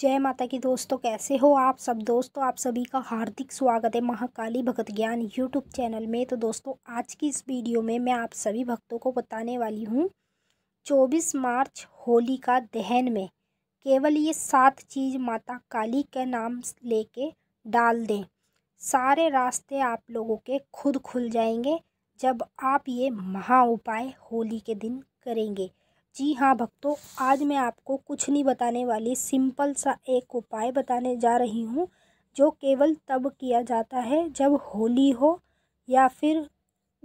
जय माता की दोस्तों कैसे हो आप सब दोस्तों आप सभी का हार्दिक स्वागत है महाकाली भगत ज्ञान यूट्यूब चैनल में तो दोस्तों आज की इस वीडियो में मैं आप सभी भक्तों को बताने वाली हूँ 24 मार्च होली का दहन में केवल ये सात चीज़ माता काली के नाम लेके डाल दें सारे रास्ते आप लोगों के खुद खुल जाएंगे जब आप ये महा उपाय होली के दिन करेंगे जी हाँ भक्तों आज मैं आपको कुछ नहीं बताने वाली सिंपल सा एक उपाय बताने जा रही हूँ जो केवल तब किया जाता है जब होली हो या फिर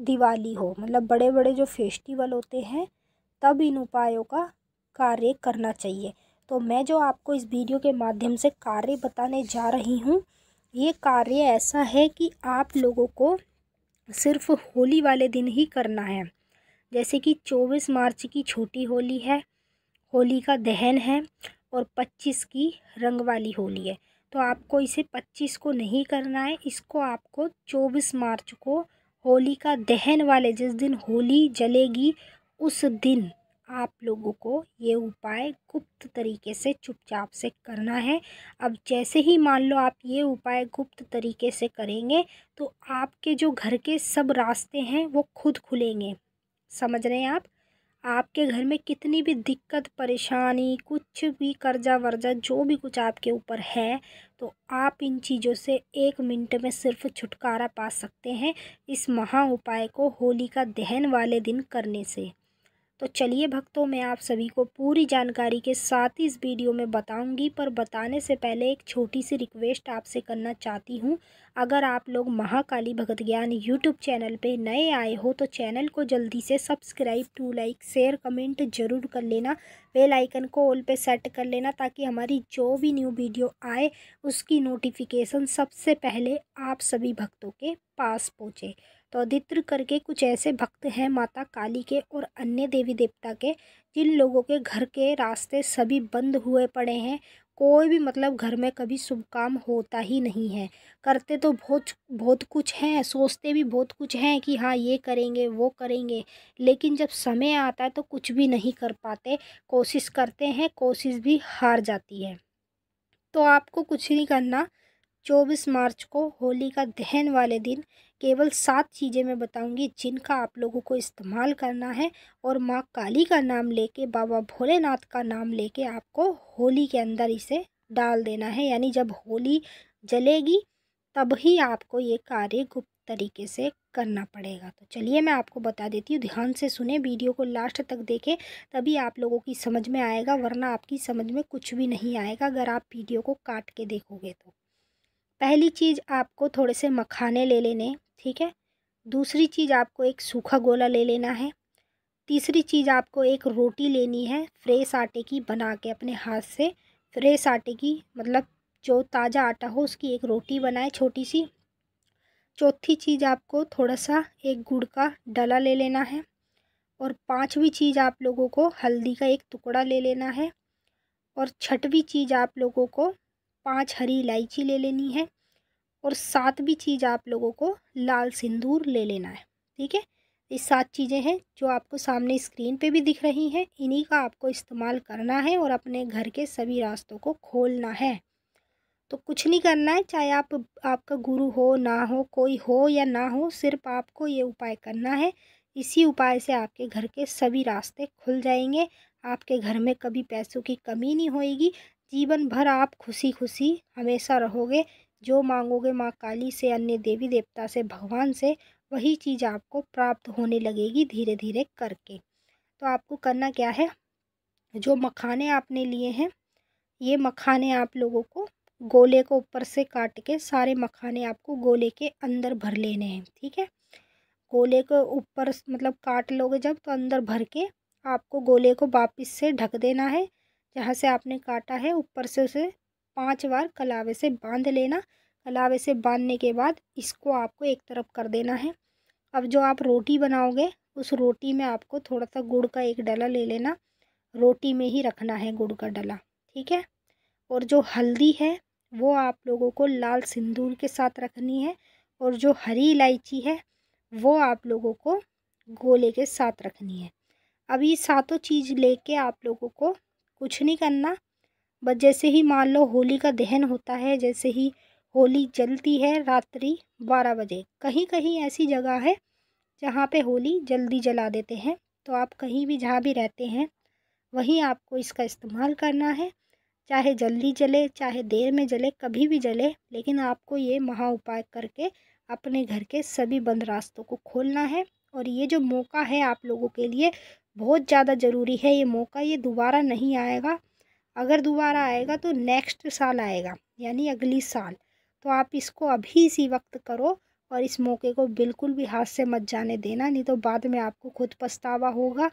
दिवाली हो मतलब बड़े बड़े जो फेस्टिवल होते हैं तब इन उपायों का कार्य करना चाहिए तो मैं जो आपको इस वीडियो के माध्यम से कार्य बताने जा रही हूँ ये कार्य ऐसा है कि आप लोगों को सिर्फ होली वाले दिन ही करना है जैसे कि चौबीस मार्च की छोटी होली है होली का दहन है और पच्चीस की रंग वाली होली है तो आपको इसे पच्चीस को नहीं करना है इसको आपको चौबीस मार्च को होली का दहन वाले जिस दिन होली जलेगी उस दिन आप लोगों को ये उपाय गुप्त तरीके से चुपचाप से करना है अब जैसे ही मान लो आप ये उपाय गुप्त तरीके से करेंगे तो आपके जो घर के सब रास्ते हैं वो खुद खुलेंगे समझ रहे हैं आप आपके घर में कितनी भी दिक्कत परेशानी कुछ भी कर्जा वर्जा जो भी कुछ आपके ऊपर है तो आप इन चीज़ों से एक मिनट में सिर्फ छुटकारा पा सकते हैं इस महा उपाय को होली का दहन वाले दिन करने से तो चलिए भक्तों मैं आप सभी को पूरी जानकारी के साथ इस वीडियो में बताऊंगी पर बताने से पहले एक छोटी सी रिक्वेस्ट आपसे करना चाहती हूं अगर आप लोग महाकाली भगत ज्ञान यूट्यूब चैनल पे नए आए हो तो चैनल को जल्दी से subscribe to like share comment जरूर कर लेना बेल आइकन को ऑल पे सेट कर लेना ताकि हमारी जो भी न्यू वीडियो आए उसकी नोटिफिकेशन सबसे पहले आप सभी भक्तों के पास पहुँचे तौदित्र करके कुछ ऐसे भक्त हैं माता काली के और अन्य देवी देवता के जिन लोगों के घर के रास्ते सभी बंद हुए पड़े हैं कोई भी मतलब घर में कभी शुभ काम होता ही नहीं है करते तो बहुत बहुत कुछ हैं सोचते भी बहुत कुछ हैं कि हाँ ये करेंगे वो करेंगे लेकिन जब समय आता है तो कुछ भी नहीं कर पाते कोशिश करते हैं कोशिश भी हार जाती है तो आपको कुछ नहीं करना चौबीस मार्च को होली का दहन वाले दिन केवल सात चीज़ें मैं बताऊंगी जिनका आप लोगों को इस्तेमाल करना है और माँ काली का नाम लेके बाबा भोलेनाथ का नाम लेके आपको होली के अंदर इसे डाल देना है यानी जब होली जलेगी तब ही आपको ये कार्य गुप्त तरीके से करना पड़ेगा तो चलिए मैं आपको बता देती हूँ ध्यान से सुने वीडियो को लास्ट तक देखें तभी आप लोगों की समझ में आएगा वरना आपकी समझ में कुछ भी नहीं आएगा अगर आप वीडियो को काट के देखोगे तो पहली चीज़ आपको थोड़े से मखाने ले लेने ठीक है दूसरी चीज़ आपको एक सूखा गोला ले लेना है तीसरी चीज़ आपको एक रोटी लेनी है फ्रेश आटे की बना के अपने हाथ से फ्रेश आटे की मतलब जो ताज़ा आटा हो उसकी एक रोटी बनाए छोटी सी चौथी चीज़ आपको थोड़ा सा एक गुड़ का डला ले लेना है और पांचवी चीज़ आप लोगों को हल्दी का एक टुकड़ा ले लेना है और छठवीं चीज़ आप लोगों को पांच हरी इलायची ले लेनी है और सातवीं चीज़ आप लोगों को लाल सिंदूर ले लेना है ठीक है ये सात चीज़ें हैं जो आपको सामने स्क्रीन पे भी दिख रही हैं इन्हीं का आपको इस्तेमाल करना है और अपने घर के सभी रास्तों को खोलना है तो कुछ नहीं करना है चाहे आप आपका गुरु हो ना हो कोई हो या ना हो सिर्फ आपको ये उपाय करना है इसी उपाय से आपके घर के सभी रास्ते खुल जाएंगे आपके घर में कभी पैसों की कमी नहीं होएगी जीवन भर आप खुशी खुशी हमेशा रहोगे जो मांगोगे माँ काली से अन्य देवी देवता से भगवान से वही चीज़ आपको प्राप्त होने लगेगी धीरे धीरे करके तो आपको करना क्या है जो मखाने आपने लिए हैं ये मखाने आप लोगों को गोले को ऊपर से काट के सारे मखाने आपको गोले के अंदर भर लेने हैं ठीक है गोले को ऊपर मतलब काट लोगे जब तो अंदर भर के आपको गोले को वापस से ढक देना है जहाँ से आपने काटा है ऊपर से उसे पाँच बार कलावे से बांध लेना कलावे से बांधने के बाद इसको आपको एक तरफ कर देना है अब जो आप रोटी बनाओगे उस रोटी में आपको थोड़ा सा गुड़ का एक डला ले लेना रोटी में ही रखना है गुड़ का डला ठीक है और जो हल्दी है वो आप लोगों को लाल सिंदूर के साथ रखनी है और जो हरी इलायची है वो आप लोगों को गोले के साथ रखनी है अब ये सातों चीज़ लेके आप लोगों को कुछ नहीं करना बस जैसे ही मान लो होली का दहन होता है जैसे ही होली जलती है रात्रि बारह बजे कहीं कहीं ऐसी जगह है जहाँ पे होली जल्दी जला देते हैं तो आप कहीं भी जहाँ भी रहते हैं वहीं आपको इसका इस्तेमाल करना है चाहे जल्दी जले चाहे देर में जले कभी भी जले लेकिन आपको ये महा उपाय करके अपने घर के सभी बंद रास्तों को खोलना है और ये जो मौका है आप लोगों के लिए बहुत ज़्यादा ज़रूरी है ये मौका ये दोबारा नहीं आएगा अगर दोबारा आएगा तो नेक्स्ट साल आएगा यानी अगली साल तो आप इसको अभी इसी वक्त करो और इस मौके को बिल्कुल भी हाथ से मत जाने देना नहीं तो बाद में आपको खुद पछतावा होगा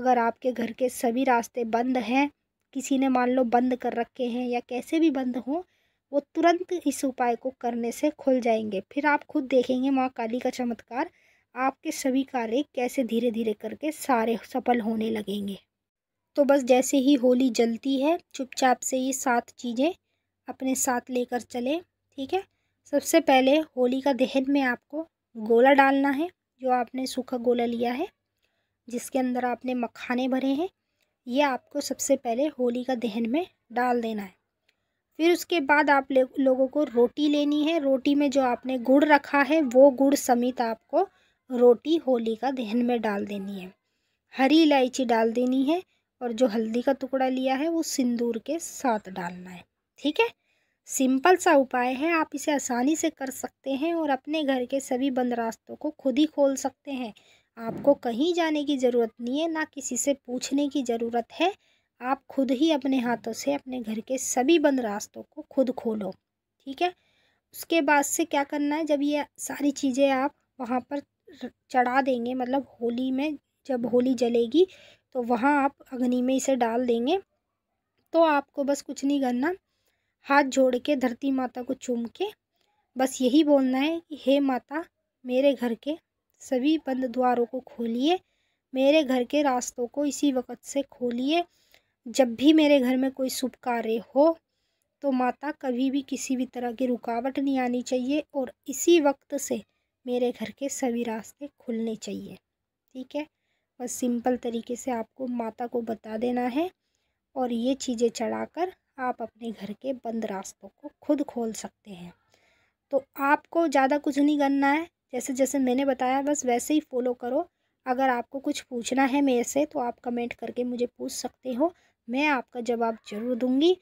अगर आपके घर के सभी रास्ते बंद हैं किसी ने मान लो बंद कर रखे हैं या कैसे भी बंद हों वो तुरंत इस उपाय को करने से खुल जाएंगे फिर आप खुद देखेंगे माँ काली का चमत्कार आपके सभी कार्य कैसे धीरे धीरे करके सारे सफल होने लगेंगे तो बस जैसे ही होली जलती है चुपचाप से ये सात चीज़ें अपने साथ लेकर चलें ठीक है सबसे पहले होली का दहन में आपको गोला डालना है जो आपने सूखा गोला लिया है जिसके अंदर आपने मखाने भरे हैं ये आपको सबसे पहले होली का दहन में डाल देना है फिर उसके बाद आप लोगों को रोटी लेनी है रोटी में जो आपने गुड़ रखा है वो गुड़ समेत आपको रोटी होली का दहन में डाल देनी है हरी इलायची डाल देनी है और जो हल्दी का टुकड़ा लिया है वो सिंदूर के साथ डालना है ठीक है सिंपल सा उपाय है आप इसे आसानी से कर सकते हैं और अपने घर के सभी बंद रास्तों को खुद ही खोल सकते हैं आपको कहीं जाने की ज़रूरत नहीं है ना किसी से पूछने की ज़रूरत है आप खुद ही अपने हाथों से अपने घर के सभी बंद रास्तों को खुद खोलो ठीक है उसके बाद से क्या करना है जब ये सारी चीज़ें आप वहाँ पर चढ़ा देंगे मतलब होली में जब होली जलेगी तो वहाँ आप अग्नि में इसे डाल देंगे तो आपको बस कुछ नहीं करना हाथ जोड़ के धरती माता को चूम के बस यही बोलना है कि हे माता मेरे घर के सभी बंद द्वारों को खोलिए मेरे घर के रास्तों को इसी वक्त से खोलिए जब भी मेरे घर में कोई शुभ कार्य हो तो माता कभी भी किसी भी तरह की रुकावट नहीं आनी चाहिए और इसी वक्त से मेरे घर के सभी रास्ते खुलने चाहिए ठीक है और सिंपल तरीके से आपको माता को बता देना है और ये चीज़ें चढ़ाकर आप अपने घर के बंद रास्तों को खुद खोल सकते हैं तो आपको ज़्यादा कुछ नहीं करना है जैसे जैसे मैंने बताया बस वैसे ही फॉलो करो अगर आपको कुछ पूछना है मेरे से तो आप कमेंट करके मुझे पूछ सकते हो मैं आपका जवाब जरूर दूंगी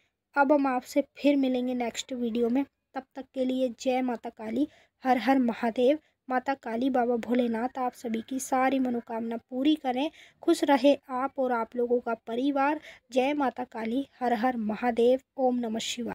अब हम आपसे फिर मिलेंगे नेक्स्ट वीडियो में तब तक के लिए जय माता काली हर हर महादेव माता काली बाबा भोलेनाथ आप सभी की सारी मनोकामना पूरी करें खुश रहे आप और आप लोगों का परिवार जय माता काली हर हर महादेव ओम नमः शिवाय